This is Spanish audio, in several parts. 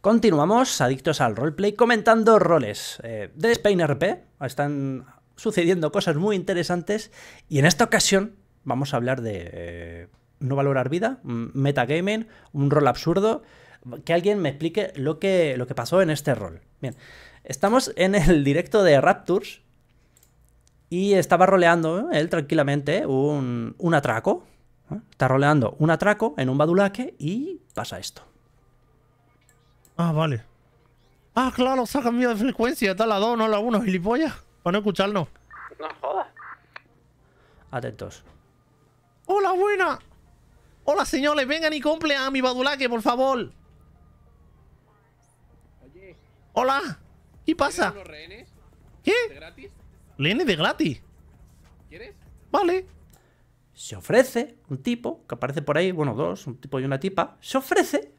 Continuamos, adictos al roleplay, comentando roles de eh, Spain RP. Están sucediendo cosas muy interesantes y en esta ocasión vamos a hablar de eh, no valorar vida, mm, metagaming, un rol absurdo. Que alguien me explique lo que, lo que pasó en este rol. Bien, estamos en el directo de Raptures y estaba roleando ¿eh? él tranquilamente un, atraco. Está roleando un atraco en un badulaque y pasa esto. Ah, vale. Ah, claro, se ha cambiado de frecuencia. Está la 2, no la 1, gilipollas. Para no escucharnos. No jodas. Atentos. ¡Hola, buena! ¡Hola, señores! ¡Vengan y cumple a mi badulaque, por favor! ¡Hola! ¿Qué pasa? ¿Qué? ¿De gratis? ¿Lenes de gratis? de gratis quieres Vale. Se ofrece un tipo que aparece por ahí, bueno, dos, un tipo y una tipa, se ofrece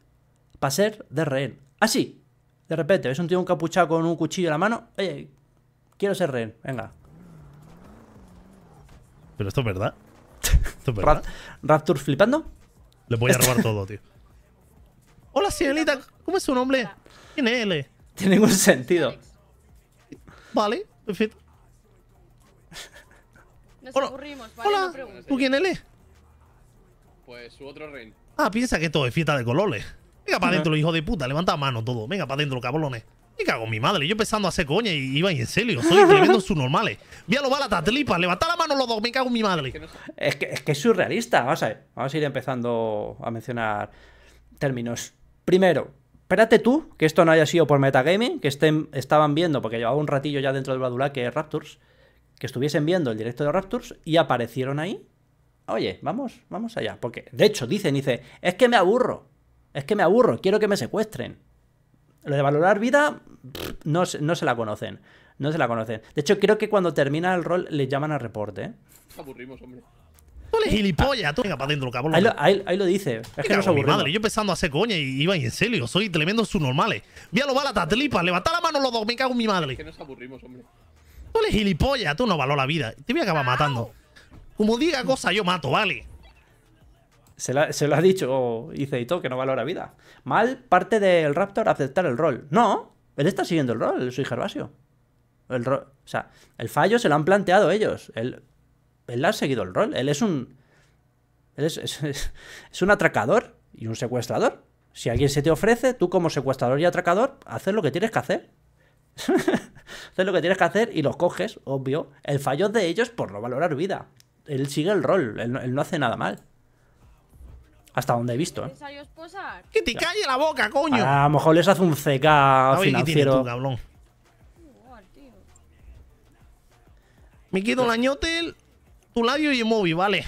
para ser de rehén. Así, ah, de repente, ves un tío encapuchado con un cuchillo en la mano. Oye, quiero ser rey, venga. Pero esto es verdad. ¿Esto es verdad? Raptor flipando? Le voy a robar este- todo, tío. Hola, señorita, ¿cómo es su nombre? ¿Quién es Tiene ningún sentido. Vale, perfecto. Nos Hola. aburrimos, ¿tú quién L? Pues su otro rey Ah, piensa que todo es fiesta de colores. Venga para adentro, hijo de puta, levanta mano todo. Venga para adentro, cabrones. Me cago en mi madre, yo pensando a hacer coña y iba en serio, soy tremendo subnormales. Vía los balatas, tripas, levanta la mano los dos, me cago en mi madre. Es que, es que es surrealista, vamos a vamos a ir empezando a mencionar términos. Primero, espérate tú que esto no haya sido por metagaming, que estén, estaban viendo, porque llevaba un ratillo ya dentro del Badula que Raptors, que estuviesen viendo el directo de Raptors y aparecieron ahí. Oye, vamos, vamos allá, porque de hecho dicen, dice, es que me aburro. Es que me aburro, quiero que me secuestren. Lo de valorar vida, no, no se la conocen. No se la conocen. De hecho, creo que cuando termina el rol le llaman al reporte. ¿eh? Aburrimos, hombre. Tú gilipollas, tú venga para adentro, cabrón. Ahí lo, ahí, lo dice. Es que mi madre, yo pensando hace hacer coña y iba en serio, soy tremendo subnormales. Vía los balas, tatlipa, levanta la mano los dos, me cago en mi madre. Es que nos aburrimos, hombre. gilipollas, tú no valoras la vida. Te voy a acabar matando. Como diga cosa, yo mato, vale. Se, lo ha dicho Iceito, que no valora vida. Mal parte del Raptor aceptar el rol. No, él está siguiendo el rol, soy Gervasio. El o sea, el fallo se lo han planteado ellos. Él, ha seguido el rol. Él es un. es, un atracador y un secuestrador. Si alguien se te ofrece, tú como secuestrador y atracador, haces lo que tienes que hacer. haces lo que tienes que hacer y los coges, obvio. El fallo de ellos por no valorar vida. Él sigue el rol, él él no hace nada mal. Hasta donde he visto, ¿eh? ¡Que te calle la boca, coño! A lo mejor les hace un CK financiero. Me quedo el añotel, tu labio y el móvil, vale.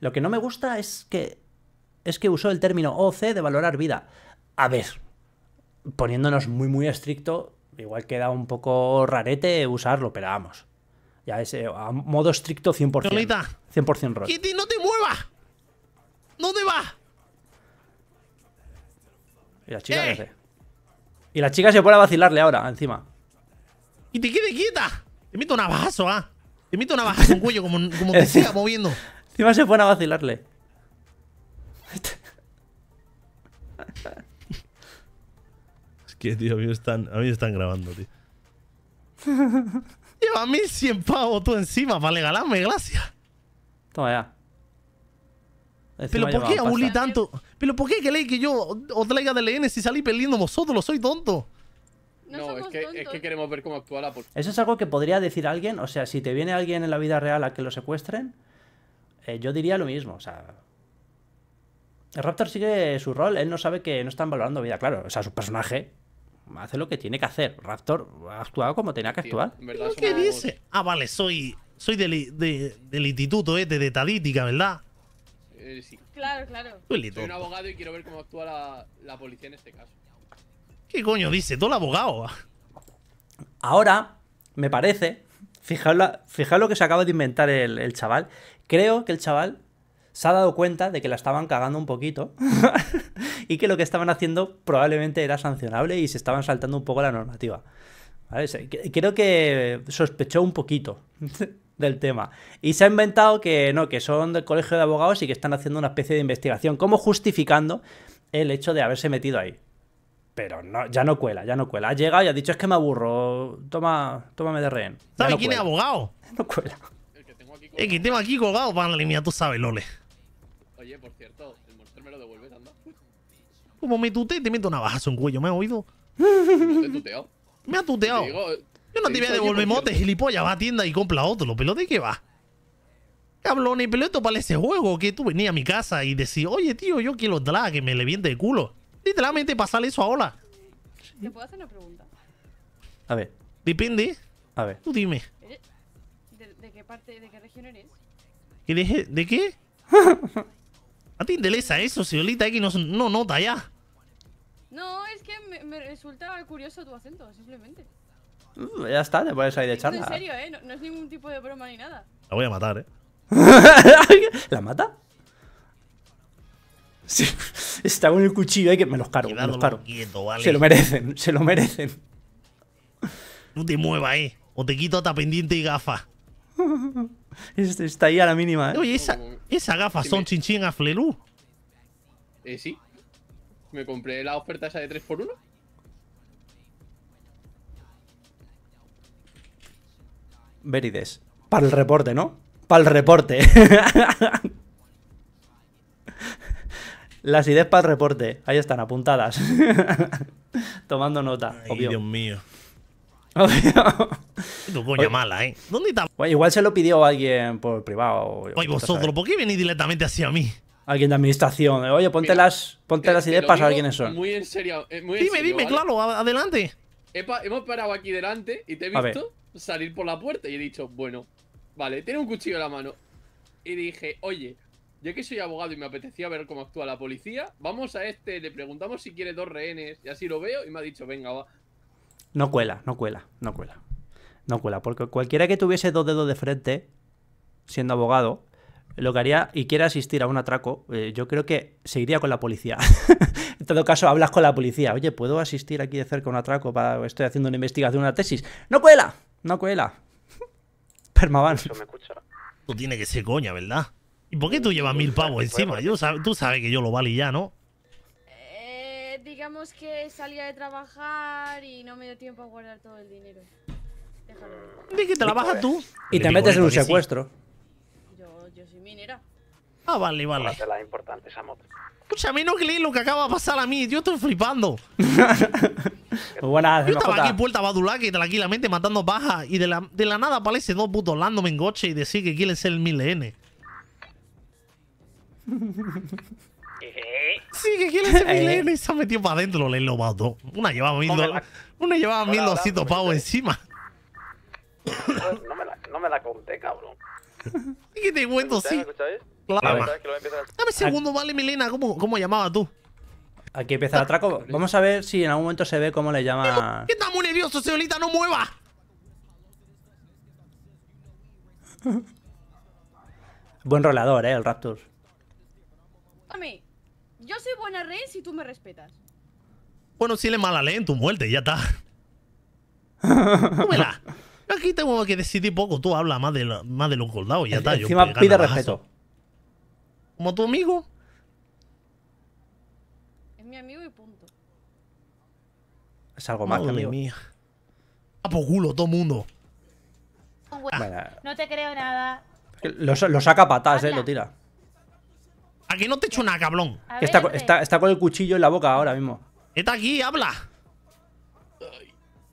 Lo que no me gusta es que... Es que usó el término OC de valorar vida. A ver, poniéndonos muy, muy estricto, igual queda un poco rarete usarlo, pero vamos. Ya ese eh, a modo estricto 100%. 100% rol. Kitty, no te muevas! ¿Dónde va? ¿Y la chica ¡Eh! Y la chica se pone a vacilarle ahora, encima. ¡Y te quede quieta! Te meto un abajo ¿ah? Te meto una bajazo un cuello como, como te siga moviendo. Encima se pone a vacilarle. es que, tío, a mí, me están, a mí me están grabando, tío. Lleva 1100 pavos tú encima para regalarme, gracias. Toma ya. Este Pero ¿por qué abulí tanto? ¿Pero por qué queréis que yo os traiga leyes si salí peleando vosotros? ¡Lo Soy tonto. No, es, que, queremos ver cómo actúa la Eso es algo que podría decir alguien. O sea, si te viene alguien en la vida real a que lo secuestren, eh, yo diría lo mismo. O sea, el Raptor sigue su rol. Él no sabe que no están valorando vida. Claro, o sea, su personaje hace lo que tiene que hacer. Raptor ha actuado como tenía que actuar. ¿Qué dice? Ah, vale, soy, soy del, instituto este de estadística, ¿verdad? Eh, claro, claro. Soy un abogado y quiero ver cómo actúa la, policía en este caso. ¿Qué coño dice? Todo el abogado. Ahora, me parece, fijaos, lo que se acaba de inventar el, chaval. Creo que el chaval se ha dado cuenta de que la estaban cagando un poquito y que lo que estaban haciendo probablemente era sancionable y se estaban saltando un poco la normativa. Creo que sospechó un poquito. del tema. Y se ha inventado que no, que son del colegio de abogados y que están haciendo una especie de investigación, como justificando el hecho de haberse metido ahí. Pero no, ya no cuela, ya no cuela. Ha llegado y ha dicho es que me aburro, toma, tómame de rehén. ¿Sabes quién es abogado? No cuela. El que tengo aquí colgado, para la tú sabes, Lole. Oye, por cierto, el monster me lo devuelve, anda. Como me tuteé, te meto una baja en cuello, ¿me ha oído? ¿Te tuteó? Me ha tuteado. Yo no te voy a devolver motes, gilipollas. Va a tienda y compra otro. ¿Lo de qué va? Cabrón, Ni peloto para ese juego que tú venías a mi casa y decís, oye, tío, yo quiero drag que me le leviente el culo. Literalmente pasarle eso ahora. ¿Te puedo hacer una pregunta? A ver. Depende. A ver. Tú dime. Eh, ¿De, qué parte, de qué región eres? de, qué? ¿A ti interesa eso, señorita? X no, no nota ya. No, es que me, me resulta curioso tu acento, simplemente. Mm, ya está, te puedes salir de charla. En serio, ¿eh? No, es ningún tipo de broma ni nada. La voy a matar, ¿eh? ¿La mata? Sí, está con el cuchillo que me los cargo, me los cargo. Se lo merecen, se lo merecen. No te muevas, eh. O te quito hasta pendiente y gafa este está ahí a la mínima, eh. Oye, esas esa gafas son me... chinchín a Eh, sí. Me compré la oferta esa de 3x1. Verides. Para el reporte, ¿no? Para el reporte. Las ideas para el reporte. Ahí están, apuntadas. Tomando nota, Dios mío. Obvio. Tu coña mala, ¿eh? ¿Dónde está? igual se lo pidió alguien por privado. Oye, vosotros, ¿por qué venís directamente hacia mí? alguien de administración. ¿eh? Oye, ponte las, ponte eh, las ideas para saber quiénes son. Muy en serio. Eh, dime, dime, claro, adelante. hemos parado aquí delante y te he visto salir por la puerta. Y he dicho, bueno, vale, tiene un cuchillo en la mano. Y dije, oye, ya que soy abogado y me apetecía ver cómo actúa la policía, vamos a este, le preguntamos si quiere dos rehenes. Y así lo veo y me ha dicho, venga, va. No cuela, no cuela, no cuela. No cuela, porque cualquiera que tuviese dos dedos de frente, siendo abogado, lo que haría y quiere asistir a un atraco, eh, yo creo que se iría con la policía. en todo caso, hablas con la policía. Oye, ¿puedo asistir aquí de cerca a un atraco? Para... Estoy haciendo una investigación, una tesis. ¡No cuela! No cuela. Permaban. Tú tienes que ser coña, ¿verdad? ¿Y por qué tú llevas mil pavos encima? Yo, tú sabes que yo lo valí ya, ¿no? Eh, digamos que salía de trabajar y no me dio tiempo a guardar todo el dinero. Déjalo. ¿De qué trabajas tú? Y te metes en un secuestro. Yo, soy minera. Ah, vale, vale. Las importantes a Escucha, no que lo que acaba de pasar a mí. Yo estoy flipando. buenas, Yo estaba aquí puerta Badulaque tranquilamente matando paja y de la, de la nada aparece dos putos lándome en goche y decir que quiere ser el 1000N. sí, que quiere ser 1000N eh. se ha metido para adentro, le lo dos. Una llevaba, mil una llevaba 1200 pavos encima. No me, la, no me la conté, cabrón. qué te cuento, sí? Clama. Dame segundo, vale, Milena, ¿cómo, cómo llamabas tú? Aquí empieza el atraco. Vamos a ver si en algún momento se ve cómo le llama. ¿Qué tan muy nervioso, señorita! ¡No mueva! Buen rolador, eh, el Raptor. Dame, yo soy buena rey si tú me respetas. Bueno, si le mala ley en tu muerte, ya está. Aquí tengo que decidir poco. Tú habla más de, más de los soldados, ya está. Encima pide respeto. Como tu amigo. Es mi amigo y punto. Es algo más que amigo. mía. A ah, pues, culo, todo mundo. No te creo nada. Lo, saca patas, eh, lo tira. Aquí no te echo nada, cabrón. está, con el cuchillo en la boca ahora mismo. Está aquí, habla.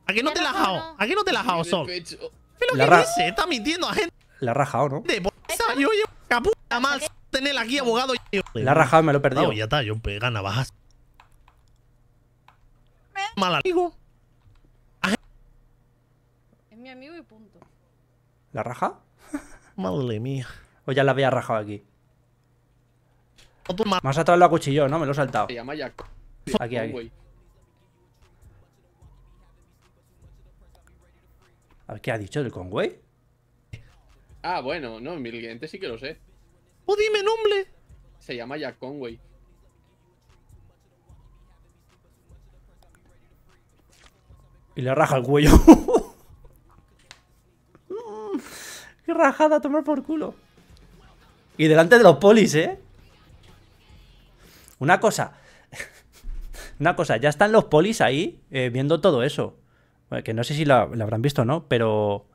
Aquí no te la jao. Aquí no te la jao, Sol. ¿Pero que qué dice? Está mintiendo a gente. La ha rajado, ¿no? De bolsa, yo llevo caputa mal aquí, abogado. La rajada me lo he perdido. No, ya está, yo pega pues, navajas. Mal amigo. Es mi amigo y punto. ¿La raja? Madre mía. O pues ya la había rajado aquí. Más atrás lo acuchilló, ¿no? Me lo he saltado. Aquí, aquí. A ver, ¿qué ha dicho del Conway? Ah, bueno, no, mi cliente sí que lo sé. Oh, dime nombre! Se llama Jack Conway. Y le raja el cuello. ¡Qué rajada, tomar por culo! Y delante de los polis, ¿eh? Una cosa. Una cosa, ya están los polis ahí eh, viendo todo eso. que no sé si lo habrán visto o no, pero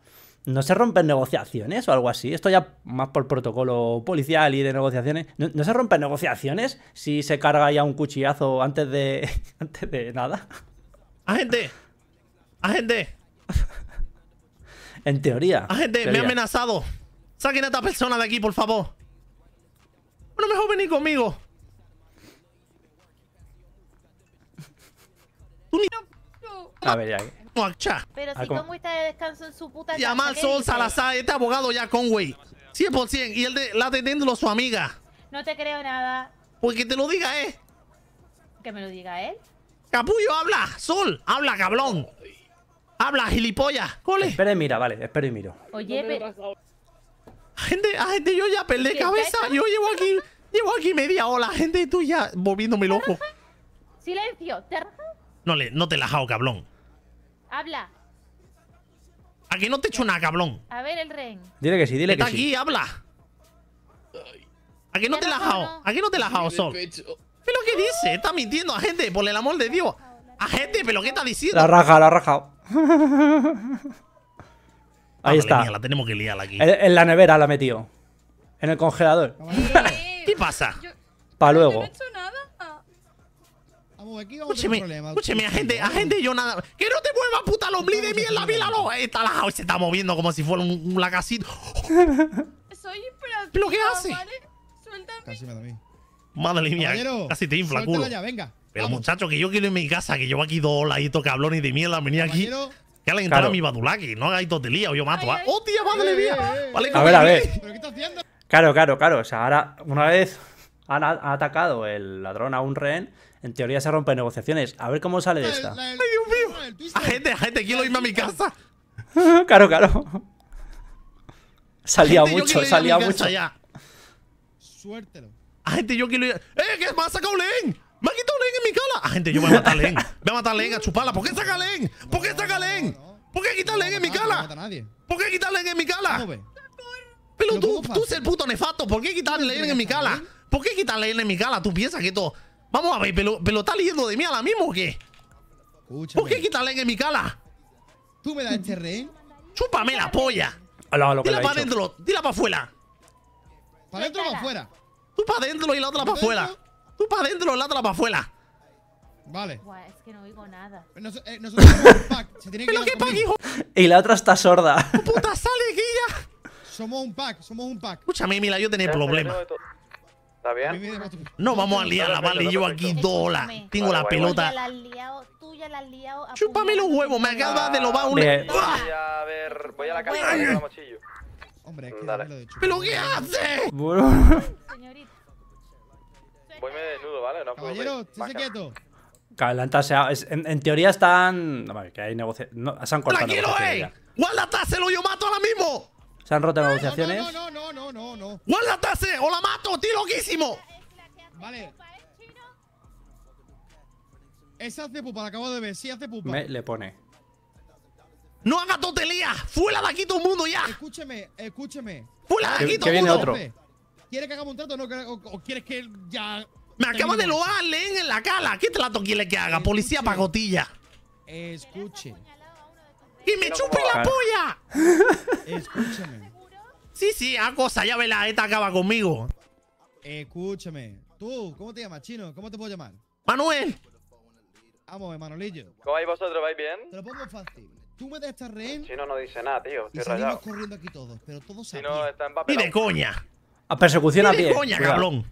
no se rompen negociaciones o algo así. Esto ya más por protocolo policial y de negociaciones. ¿No, se rompen negociaciones si se carga ya un cuchillazo antes de. antes de nada? ¡Agente! ¡Agente! en teoría. ¡Agente! ¡Me ha amenazado! ¡Saquen a esta persona de aquí, por favor! ¡No mejor venir conmigo! A ver, ya. Pero ah, si Conway está de descanso en su puta casa. al Sol Salazar, este abogado ya Conway. 100%. Y él de la de su amiga. No te creo nada. Pues que te lo diga eh Que me lo diga él. Capullo, habla. Sol, habla, cabrón. Habla, gilipollas. Cole. Espera y mira, vale. Espera y miro. Oye, pero... Gente, ah, gente, yo ya perdí cabeza. Yo llevo aquí, llevo aquí media hora, gente, tú ya volviéndome loco. Silencio, ¿te No, le, no te la lajado, cabrón. Habla. Aquí no te echo nada, cabrón. A ver, el rey Dile que sí, dile Está aquí, habla habla. Aquí no te la ¿A Aquí no te la jao, Sol. ¿Pero qué dice? Está mintiendo a gente, por el amor de Dios. A gente, ¿pero qué está diciendo? La raja, la rajado ah, Ahí está. la tenemos que liar aquí. En, la nevera la metido En el congelador. ¿Qué pasa? Para luego. Vamos, aquí escúcheme, a gente, Escúcheme, yo nada. ¡Que no te muevas, puta lombli de mierda! ¡Míralo! está la hoy se está moviendo como si fuera un, lacasito. Soy ¿Pero qué hace? Suéltame. Madre mía, casi te infla, culo. venga. Pero muchachos, que yo quiero en mi casa, que yo va aquí dos laditos cablones de mierda, venía aquí. Que alguien entra a mi badulaki, no hagáis totelía o yo mato. ¡Oh, madre eh, mía! Eh, eh. a ver, a ver. Claro, claro, claro. O sea, ahora, una vez ha atacado el ladrón a un rehén, en teoría se rompen negociaciones. A ver cómo sale de esta. ¡Ay, Dios mío! ¡Agente, gente quiero irme a mi casa! claro, claro. Salía mucho, salía mucho. Ya. A gente yo quiero ir. ¡Eh, que me ha sacado Len! ¡Me ha quitado Len en mi A gente yo voy a matar Len. voy a matar Len, a chupala. ¿Por qué saca Len? ¿Por qué saca Len? ¿Por qué quita Len en mi cala?! ¿Por qué quita Len en mi cala?! Pero tú, tú eres el puto nefasto! ¿Por qué quitarle Len en mi cala? ¿Por qué quitarle Len en mi cala? ¿Tú piensas que todo.? Vamos a ver, pero, pero está leyendo de mí ahora mismo o qué? Escúchame. ¿Por qué quitarle en mi cala? ¿Tú me das este rey. ¡Chúpame la polla! Hola, lo que dila para adentro, dila para afuera. ¿Para adentro o para afuera? Tú para adentro y la otra para afuera. Tú para adentro y la otra para afuera. Vale. es que no oigo nada. Eh, eh, nosotros somos un pack. Se tiene que ¿Pero qué pack, hijo? Y la otra está sorda. ¡Puta, sale, guilla! Somos un pack, somos un pack. Escúchame, Mila, yo tenía problemas. ¿Está bien? No vamos a liar la vale, yo aquí dola. Tengo la pelota. Chúpame los huevos, me acaba de lobar un. Voy a ver, voy a la casa de mochillo. Hombre, ¿Pero qué hace? Señorita. Voy desnudo, ¿vale? No Caballero, estése quieto. en, teoría están. No, que hay negocio. No, se han cortado. ¡Tranquilo, eh! se lo yo mato ahora mismo! Se han roto negociaciones. No, no, no, no, no, ¡Guárdate! ¡O la mato! ¡Tío loquísimo! Vale. Esa hace pupa, la acabo de ver. Sí, hace pupa. Me le pone. ¡No haga totelía! ¡Fuela de aquí todo el mundo ya! Escúcheme, escúcheme. ¡Fuela de aquí todo el mundo! Viene otro. ¿Quieres que hagamos un trato o, o, quieres que ya.? Me acaba de loar, leen en la cala. ¿Qué trato quiere que haga? Policía pagotilla. Escuche y me chupe la polla. Escúchame. Sí, sí, hago cosa, ya ve la ETA acaba conmigo. Escúchame. Tú, ¿cómo te llamas, chino? ¿Cómo te puedo llamar? Manuel. Vamos, Manolillo. ¿Cómo vais vosotros? ¿Vais bien? Te lo pongo fácil. Tú me das esta Chino no dice nada, tío. Estoy corriendo aquí todos, pero todos Chino está de coña. A persecución a pie. Ni de coña, cabrón.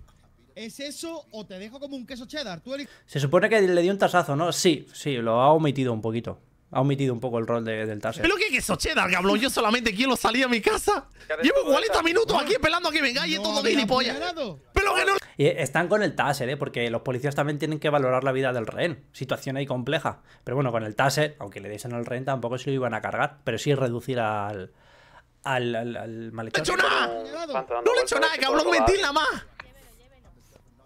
¿Es eso o te dejo como un queso cheddar? Se supone que le dio un tasazo, ¿no? Sí, sí, lo ha omitido un poquito ha omitido un poco el rol del Taser. ¿Pero qué es eso, Cheddar, cabrón? Yo solamente quiero salir a mi casa. Llevo 40 minutos aquí esperando a que vengáis y todo gilipollas. Pero que no... están con el Taser, ¿eh? Porque los policías también tienen que valorar la vida del rehén. Situación ahí compleja. Pero bueno, con el Taser, aunque le diesen al rehén, tampoco se lo iban a cargar. Pero sí reducir al... Al, al, ¡No le he hecho nada! ¡No le he hecho nada, cabrón! ¡Mentir nada más!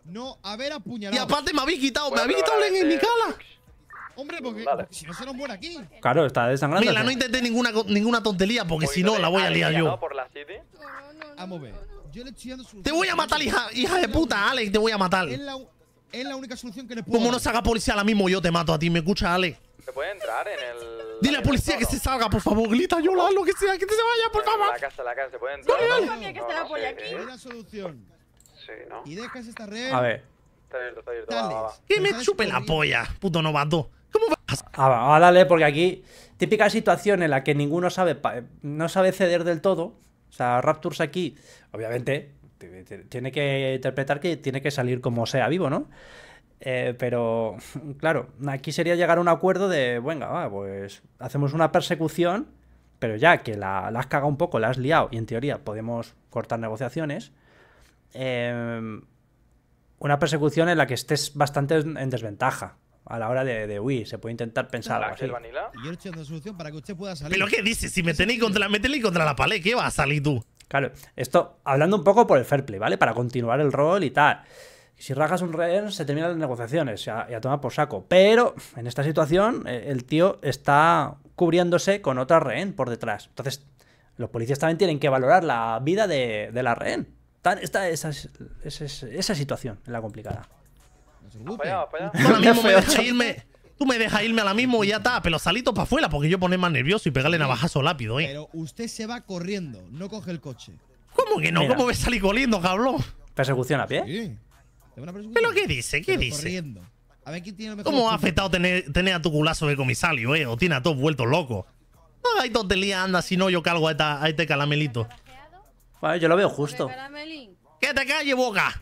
No, haber apuñalado. Y aparte me habéis quitado, me habéis quitado en mi eh, cala! Hombre, porque, si no se nos muere aquí. Claro, está desangrando. Mira, no intenté ninguna, ninguna tontería porque si no la voy a liar yo. Por la City? a Yo le estoy dando solución. Te voy a matar, hija, de puta, Alex. Te voy a matar. Es la, única solución que le puedo. Como no salga policía ahora mismo, yo te mato a ti. ¿Me escucha, Alex? Se puede entrar en el. Dile a la policía que se salga, por favor, Glita yo lo que sea, que se vaya, por favor. La casa, la casa, se puede entrar. No, no, no, no, Hay Sí, ¿no? Y dejas esta red. A ver. Está abierto, está abierto. Que me chupe la polla, puto novato. ¿Cómo vas? Ah, ah, porque aquí, típica situación en la que ninguno sabe, no sabe ceder del todo. O sea, Raptors aquí, obviamente, tiene que interpretar que tiene que salir como sea vivo, ¿no? Eh, pero, claro, aquí sería llegar a un acuerdo de, venga, va, pues hacemos una persecución, pero ya que la, has cagado un poco, la has liado, y en teoría podemos cortar negociaciones. Em, una persecución en la que estés bastante en desventaja a la hora de, de Se puede intentar pensar algo que salir. ¿Pero qué dices? Si me tenéis contra, contra la palé, ¿qué va a salir tú? Claro, esto hablando un poco por el fair play, ¿vale? Para continuar el rol y tal. Si rajas un rehén, se terminan las negociaciones y a, tomar por saco. Pero en esta situación, eh, el tío está cubriéndose con otra rehén por detrás. Entonces, los policías también tienen que valorar la vida de, la rehén. esa, esa situación es la complicada. Tú me dejas irme ahora mismo y ya está, pero salito para afuera porque yo pone más nervioso y pegarle navajazo lápido, ¿eh? Pero usted se va corriendo, no coge el coche. ¿Cómo que no? ¿Cómo me salí corriendo, cabrón? ¿Persecución a pie? Sí. ¿Pero qué dice? ¿Qué dice? ¿Cómo ha afectado tener, a tu culazo de comisario, eh? O tiene a todos vueltos locos. No, hay tontería, anda, si no yo calgo a, este calamelito Vale, yo lo veo justo. Que ah, este te calle boca.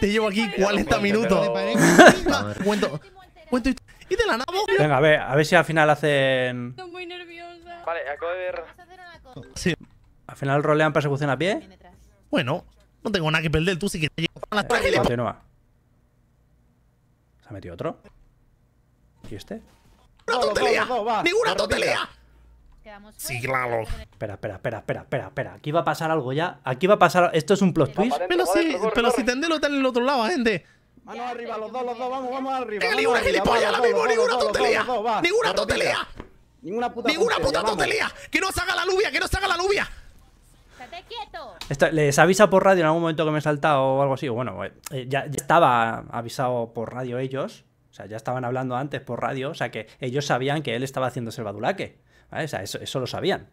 te llevo aquí 40 minutos. cuento, y de la nabo. Venga, a ver, a ver si al final hacen. Estoy muy nerviosa. Vale, acabo de ver. Sí. Al final rolean persecución a pie. Bueno, no tengo nada que perder, tú sí que te llevas las eh, Continúa. ¿Se ha metido otro? ¿Y este? ¡Una tontería! ¡Ninguna tontería! Sí, claro. Espera, espera, espera, espera, espera, espera. Aquí va a pasar algo ya. Aquí va a pasar. Esto es un plot twist. Pero si, pero si Tendelo está en el otro lado, gente. Mano ah, arriba, los dos, los dos, vamos, vamos arriba. ¡Ni una gilipollas ahora mismo, ninguna tontería. Ninguna tontería. Ninguna puta puta tontería. Que no salga haga la lluvia, que no salga haga la lluvia. ¡Estate quieto! les avisa por radio en algún momento que me he saltado o algo así. Bueno, eh, eh, ya, ya, estaba avisado por radio ellos. O sea, ya estaban hablando antes por radio. O sea, que ellos sabían que él estaba haciendo el badulaque eso, lo sabían.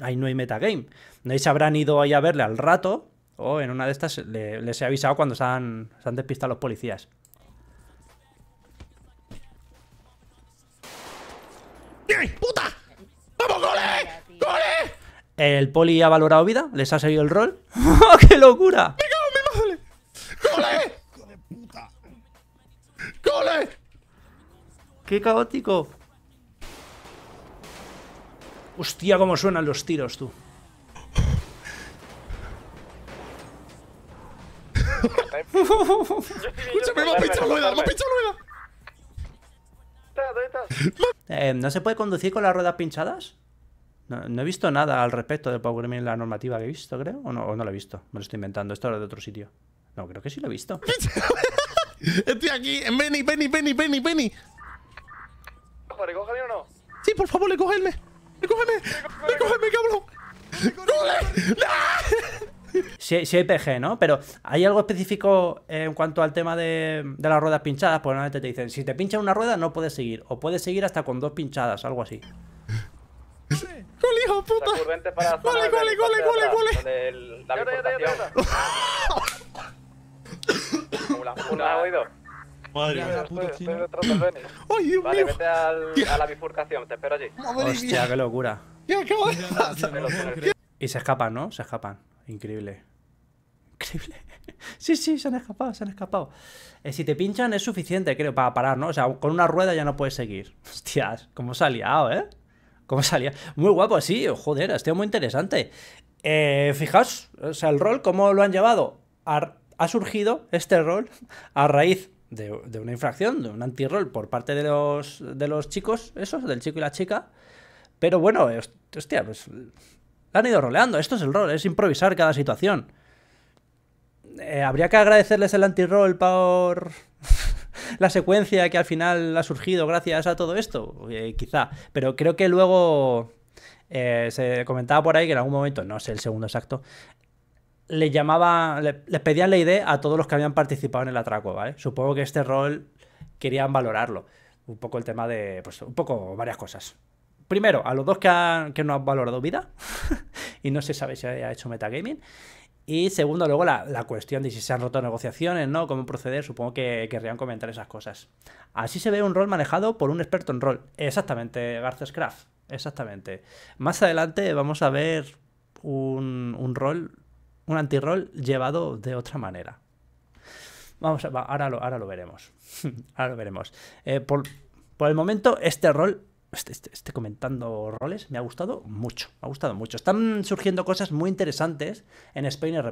Ahí no hay metagame. No se habrán ido ahí a verle al rato o en una de estas les he avisado cuando se han, despistado los policías. ¡Puta! ¡Vamos, gole! El poli ha valorado vida, les ha seguido el rol. ¡Qué locura! ¡Me cago ¡Qué caótico! Hostia, cómo suenan los tiros, tú. Escúchame, me ha pinchado rueda, me ha pinchado rueda. Eh, ¿No se puede conducir con las ruedas pinchadas? No, he visto nada al respecto del Power en la normativa que he visto, creo. ¿O no, lo he visto. Me lo estoy inventando. Esto era de otro sitio. No, creo que sí lo he visto. estoy aquí. vení, Benny, Benny, Benny, Benny. o no? Sí, por favor, le ¡Cógeme! ¡Cógeme, cabrón! ¡Cole! ¡No! Sí, sí hay PG, ¿no? Pero ¿hay algo específico eh, en cuanto al tema de, las ruedas pinchadas? Porque normalmente te dicen, si te pinchan una rueda no puedes seguir, o puedes seguir hasta con dos pinchadas, algo así. ¡Cole hijo puta! ¡Gole, ¡Cole, cole, cole, cole! Madre Vete a la bifurcación, te espero allí. Hostia, qué locura. y se escapan, ¿no? Se escapan. Increíble. Increíble. Sí, sí, se han escapado, se han escapado. Eh, si te pinchan es suficiente, creo, para parar, ¿no? O sea, con una rueda ya no puedes seguir. Hostias, cómo se ha liado, ¿eh? Cómo se Muy guapo, sí, joder, ha sido muy interesante. Eh, fijaos, o sea, el rol, ¿cómo lo han llevado? ha surgido este rol a raíz de, una infracción, de un anti-roll por parte de los, de los chicos, esos, del chico y la chica. Pero bueno, hostia, pues han ido roleando. Esto es el rol, es improvisar cada situación. Eh, habría que agradecerles el anti-roll por la secuencia que al final ha surgido gracias a todo esto, eh, quizá. Pero creo que luego eh, se comentaba por ahí que en algún momento, no sé el segundo exacto, le llamaba, le, les pedían la idea a todos los que habían participado en el atraco, ¿vale? Supongo que este rol querían valorarlo. Un poco el tema de, pues, un poco varias cosas. Primero, a los dos que, que no han valorado vida, y no se sabe si haya hecho metagaming. Y segundo, luego la, cuestión de si se han roto negociaciones, ¿no? Cómo proceder, supongo que querrían comentar esas cosas. Así se ve un rol manejado por un experto en rol. Exactamente, Garces Craft. Exactamente. Más adelante vamos a ver un, un rol un anti llevado de otra manera. Vamos, a, ahora, lo, veremos. ahora lo veremos. Eh, por, el momento, este rol, este, este, este, comentando roles, me ha gustado mucho. Me ha gustado mucho. Están surgiendo cosas muy interesantes en Spain